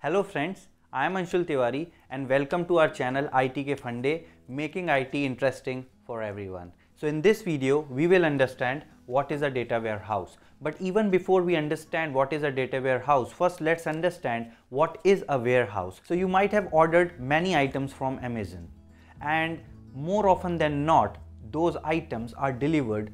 Hello friends, I am Anshul Tiwari and welcome to our channel ITK Funday, making IT interesting for everyone. So in this video, we will understand what is a data warehouse. But even before we understand what is a data warehouse, first let's understand what is a warehouse. So you might have ordered many items from Amazon and more often than not, those items are delivered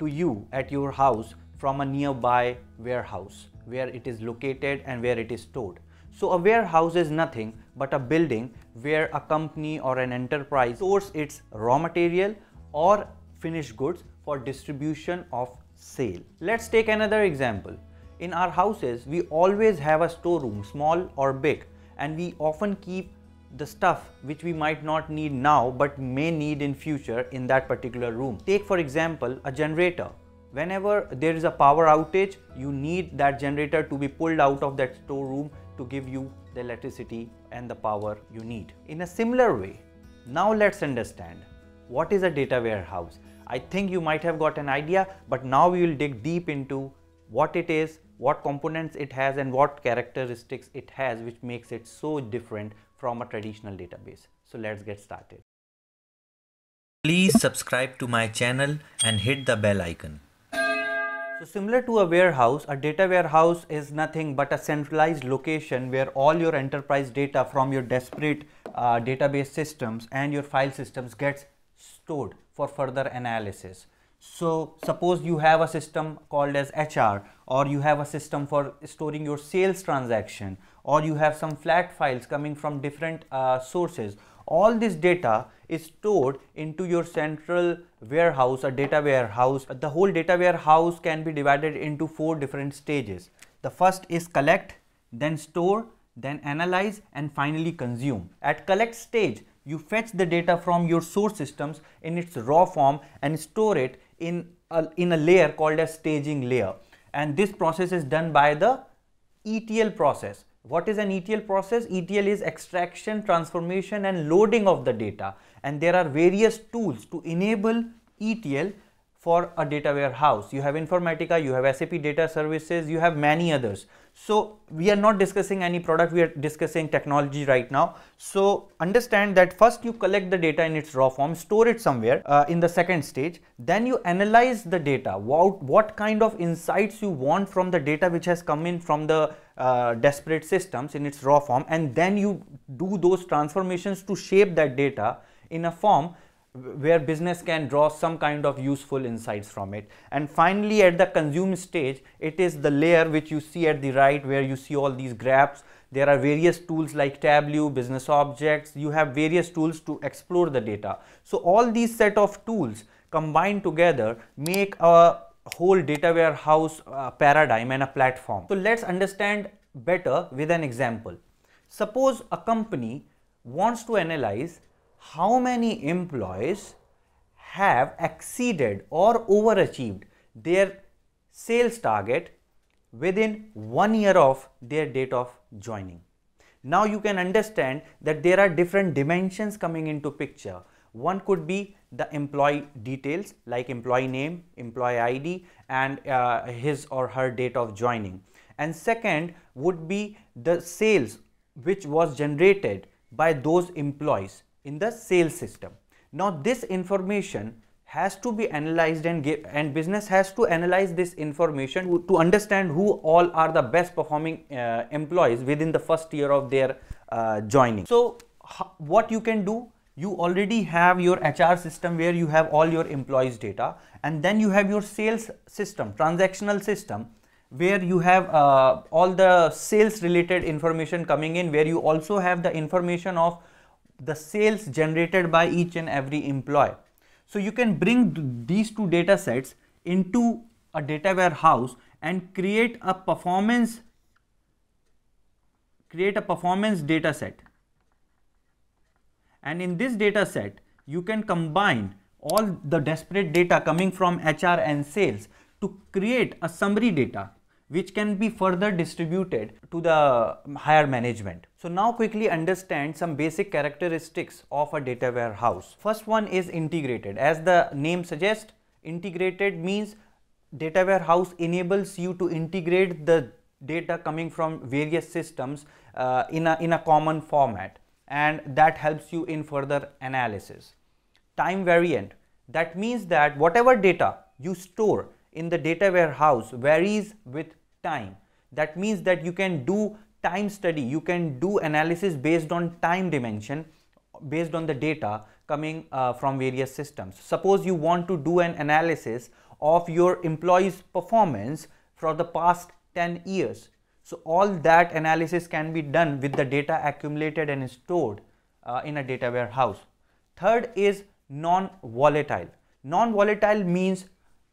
to you at your house from a nearby warehouse where it is located and where it is stored. So a warehouse is nothing but a building where a company or an enterprise stores its raw material or finished goods for distribution of sale. Let's take another example. In our houses, we always have a storeroom, small or big, and we often keep the stuff which we might not need now but may need in future in that particular room. Take for example a generator. Whenever there is a power outage, you need that generator to be pulled out of that storeroom to give you the electricity and the power you need. In a similar way, now let's understand what is a data warehouse. I think you might have got an idea, but now we will dig deep into what it is, what components it has and what characteristics it has which makes it so different from a traditional database. So let's get started. Please subscribe to my channel and hit the bell icon. So similar to a warehouse, a data warehouse is nothing but a centralized location where all your enterprise data from your disparate uh, database systems and your file systems gets stored for further analysis. So suppose you have a system called as HR or you have a system for storing your sales transaction or you have some flat files coming from different uh, sources all this data is stored into your central warehouse a data warehouse the whole data warehouse can be divided into four different stages the first is collect then store then analyze and finally consume at collect stage you fetch the data from your source systems in its raw form and store it in a, in a layer called a staging layer and this process is done by the ETL process what is an ETL process? ETL is extraction, transformation and loading of the data. And there are various tools to enable ETL for a data warehouse. You have Informatica, you have SAP data services, you have many others. So we are not discussing any product, we are discussing technology right now. So understand that first you collect the data in its raw form, store it somewhere uh, in the second stage, then you analyze the data, what, what kind of insights you want from the data which has come in from the uh, disparate systems in its raw form and then you do those transformations to shape that data in a form where business can draw some kind of useful insights from it. And finally, at the consume stage, it is the layer which you see at the right where you see all these graphs. There are various tools like Tableau, business objects. You have various tools to explore the data. So all these set of tools combined together make a whole data warehouse uh, paradigm and a platform. So let's understand better with an example. Suppose a company wants to analyze how many employees have exceeded or overachieved their sales target within one year of their date of joining. Now you can understand that there are different dimensions coming into picture. One could be the employee details like employee name, employee ID and uh, his or her date of joining. And second would be the sales which was generated by those employees in the sales system. Now this information has to be analyzed and give, and business has to analyze this information to understand who all are the best performing uh, employees within the first year of their uh, joining. So what you can do you already have your HR system where you have all your employees data and then you have your sales system transactional system where you have uh, all the sales related information coming in where you also have the information of the sales generated by each and every employee. So you can bring these two data sets into a data warehouse and create a performance create a performance data set and in this data set you can combine all the disparate data coming from HR and sales to create a summary data which can be further distributed to the higher management. So now quickly understand some basic characteristics of a data warehouse. First one is integrated. As the name suggests, integrated means data warehouse enables you to integrate the data coming from various systems uh, in, a, in a common format and that helps you in further analysis. Time variant, that means that whatever data you store in the data warehouse varies with time. That means that you can do time study, you can do analysis based on time dimension based on the data coming uh, from various systems. Suppose you want to do an analysis of your employees performance for the past 10 years. So all that analysis can be done with the data accumulated and stored uh, in a data warehouse. Third is non-volatile. Non-volatile means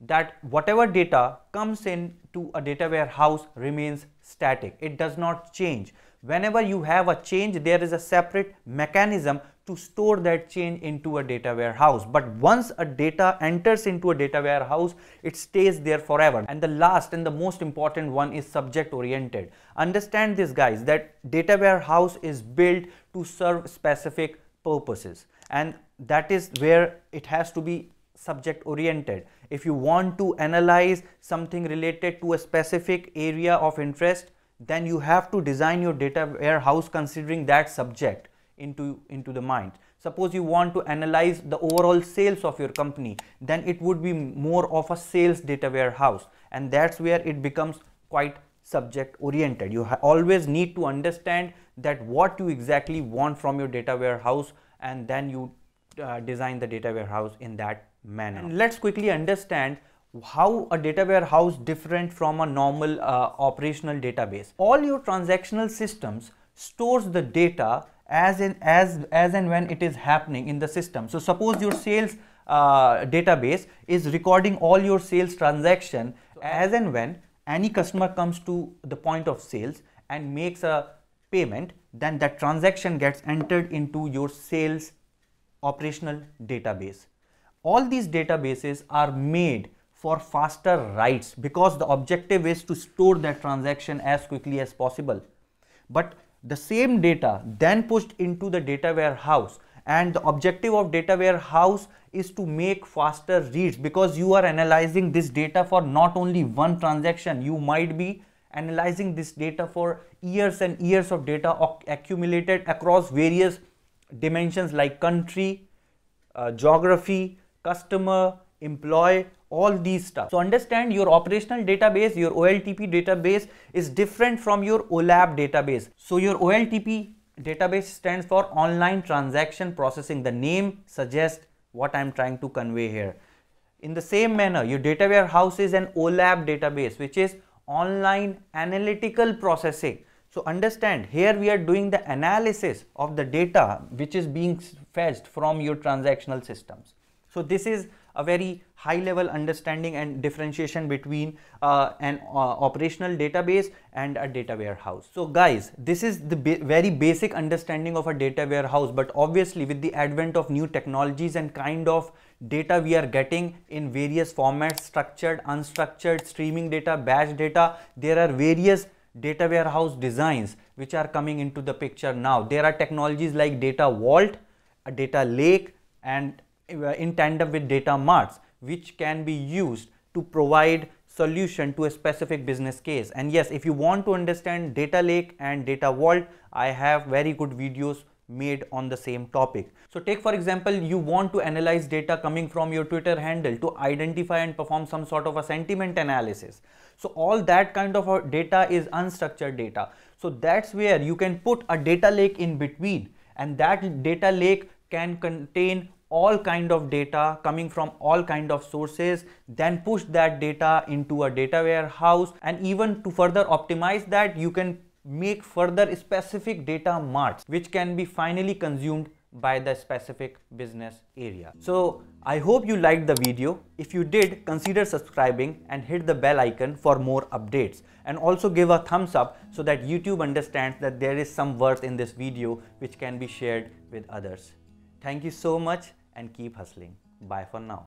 that whatever data comes in to a data warehouse remains static. It does not change. Whenever you have a change, there is a separate mechanism to store that change into a data warehouse. But once a data enters into a data warehouse, it stays there forever. And the last and the most important one is subject oriented. Understand this guys, that data warehouse is built to serve specific purposes. And that is where it has to be subject oriented. If you want to analyze something related to a specific area of interest, then you have to design your data warehouse considering that subject into, into the mind. Suppose you want to analyze the overall sales of your company, then it would be more of a sales data warehouse and that's where it becomes quite subject oriented. You always need to understand that what you exactly want from your data warehouse and then you uh, design the data warehouse in that manner. And let's quickly understand how a data warehouse different from a normal uh, operational database. All your transactional systems stores the data as in as as and when it is happening in the system. So suppose your sales uh, database is recording all your sales transaction as and when any customer comes to the point of sales and makes a payment then that transaction gets entered into your sales operational database all these databases are made for faster writes because the objective is to store that transaction as quickly as possible. But the same data then pushed into the data warehouse and the objective of data warehouse is to make faster reads because you are analyzing this data for not only one transaction you might be analyzing this data for years and years of data accumulated across various dimensions like country uh, geography customer, employee, all these stuff. So understand your operational database, your OLTP database is different from your OLAP database. So your OLTP database stands for online transaction processing. The name suggests what I'm trying to convey here. In the same manner, your data warehouse is an OLAP database, which is online analytical processing. So understand here we are doing the analysis of the data which is being fetched from your transactional systems. So this is a very high level understanding and differentiation between uh, an uh, operational database and a data warehouse. So guys, this is the ba very basic understanding of a data warehouse, but obviously with the advent of new technologies and kind of data we are getting in various formats, structured, unstructured, streaming data, batch data, there are various data warehouse designs which are coming into the picture now. There are technologies like data vault, a data lake and uh, in tandem with data marts which can be used to provide solution to a specific business case and yes if you want to understand data lake and data vault i have very good videos made on the same topic. So take for example, you want to analyze data coming from your Twitter handle to identify and perform some sort of a sentiment analysis. So all that kind of data is unstructured data. So that's where you can put a data lake in between and that data lake can contain all kind of data coming from all kind of sources then push that data into a data warehouse and even to further optimize that you can make further specific data marts which can be finally consumed by the specific business area. So I hope you liked the video. If you did, consider subscribing and hit the bell icon for more updates. And also give a thumbs up so that YouTube understands that there is some worth in this video which can be shared with others. Thank you so much and keep hustling. Bye for now.